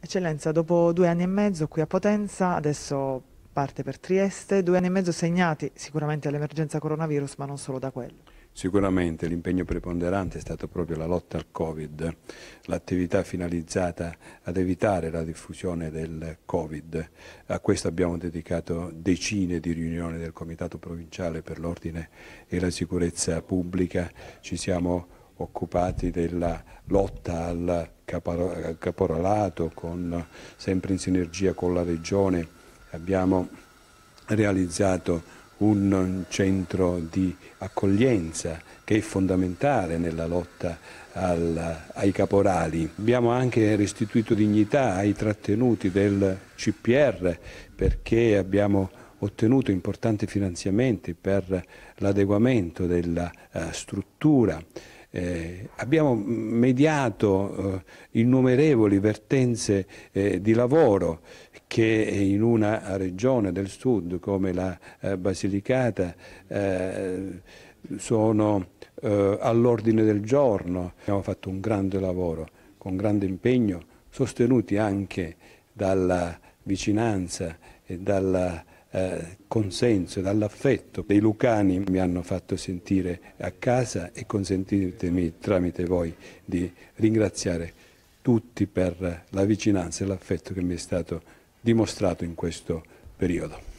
Eccellenza, dopo due anni e mezzo qui a Potenza, adesso parte per Trieste, due anni e mezzo segnati sicuramente all'emergenza coronavirus, ma non solo da quello. Sicuramente l'impegno preponderante è stato proprio la lotta al Covid, l'attività finalizzata ad evitare la diffusione del Covid. A questo abbiamo dedicato decine di riunioni del Comitato Provinciale per l'Ordine e la Sicurezza Pubblica, ci siamo occupati della lotta al caporalato, con, sempre in sinergia con la Regione abbiamo realizzato un centro di accoglienza che è fondamentale nella lotta al, ai caporali. Abbiamo anche restituito dignità ai trattenuti del CPR perché abbiamo ottenuto importanti finanziamenti per l'adeguamento della uh, struttura. Eh, abbiamo mediato eh, innumerevoli vertenze eh, di lavoro che in una regione del sud come la eh, Basilicata eh, sono eh, all'ordine del giorno. Abbiamo fatto un grande lavoro, con grande impegno, sostenuti anche dalla vicinanza e dalla eh, consenso, dall'affetto dei lucani mi hanno fatto sentire a casa e consentitemi tramite voi di ringraziare tutti per la vicinanza e l'affetto che mi è stato dimostrato in questo periodo.